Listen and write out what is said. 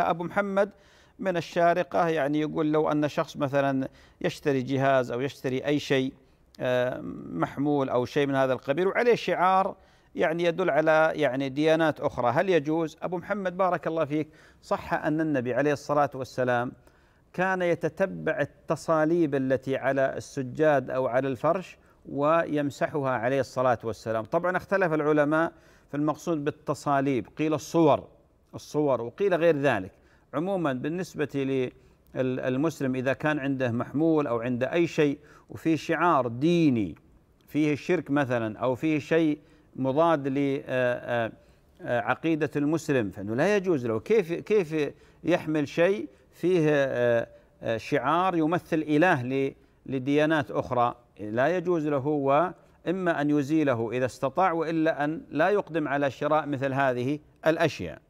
أبو محمد من الشارقة يعني يقول لو أن شخص مثلا يشتري جهاز أو يشتري أي شيء آه، محمول أو شيء من هذا القبيل وعليه شعار يعني يدل على يعني ديانات أخرى هل يجوز أبو محمد بارك الله فيك صح أن النبي عليه الصلاة والسلام كان يتتبع التصاليب التي على السجاد أو على الفرش ويمسحها عليه الصلاة والسلام طبعا اختلف العلماء في المقصود بالتصاليب قيل الصور الصور وقيل غير ذلك عموما بالنسبة للمسلم إذا كان عنده محمول أو عنده أي شيء وفيه شعار ديني فيه الشرك مثلا أو فيه شيء مضاد لعقيدة آه، آه، آه، المسلم فإنه لا يجوز له كيف كيف يحمل شيء فيه شعار يمثل إله لديانات أخرى لا يجوز له وإما أن يزيله إذا استطاع وإلا أن لا يقدم على شراء مثل هذه الأشياء